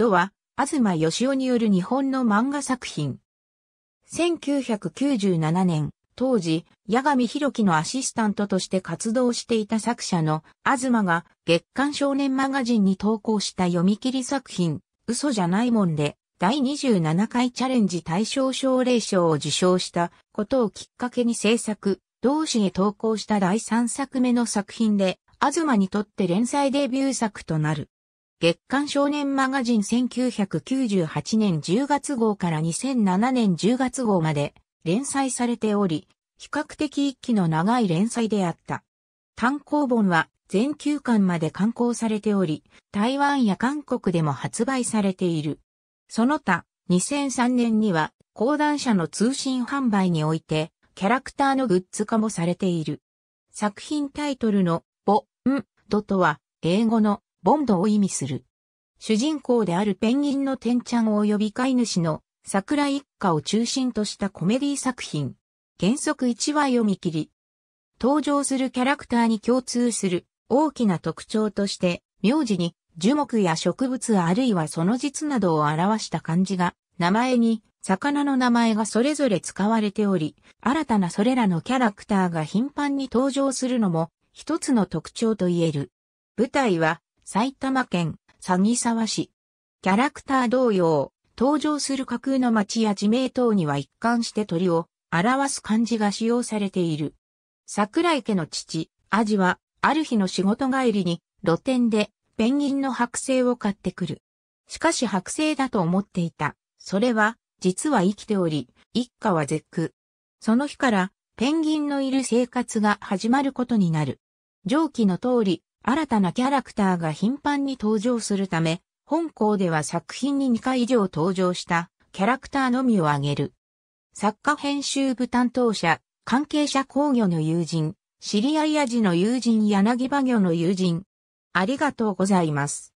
とは、東義雄による日本の漫画作品。1997年、当時、八神弘樹のアシスタントとして活動していた作者の、東が月刊少年マガジンに投稿した読み切り作品、嘘じゃないもんで、第27回チャレンジ対象奨励賞を受賞したことをきっかけに制作、同志へ投稿した第3作目の作品で、東にとって連載デビュー作となる。月刊少年マガジン1998年10月号から2007年10月号まで連載されており、比較的一期の長い連載であった。単行本は全9巻まで刊行されており、台湾や韓国でも発売されている。その他、2003年には講談社の通信販売において、キャラクターのグッズ化もされている。作品タイトルの、ボ、ン、ドとは、英語のボンドを意味する。主人公であるペンギンの天ちゃん及び飼い主の桜一家を中心としたコメディ作品。原則1話読み切り。登場するキャラクターに共通する大きな特徴として、名字に樹木や植物あるいはその実などを表した漢字が、名前に魚の名前がそれぞれ使われており、新たなそれらのキャラクターが頻繁に登場するのも一つの特徴と言える。舞台は埼玉県鷺沢市。キャラクター同様、登場する架空の町や地名等には一貫して鳥を表す漢字が使用されている。桜井家の父、アジは、ある日の仕事帰りに、露店で、ペンギンの剥製を買ってくる。しかし剥製だと思っていた。それは、実は生きており、一家は絶句。その日から、ペンギンのいる生活が始まることになる。上記の通り、新たなキャラクターが頻繁に登場するため、本校では作品に2回以上登場したキャラクターのみを挙げる。作家編集部担当者、関係者工業の友人、知り合い味の友人柳葉魚の友人。ありがとうございます。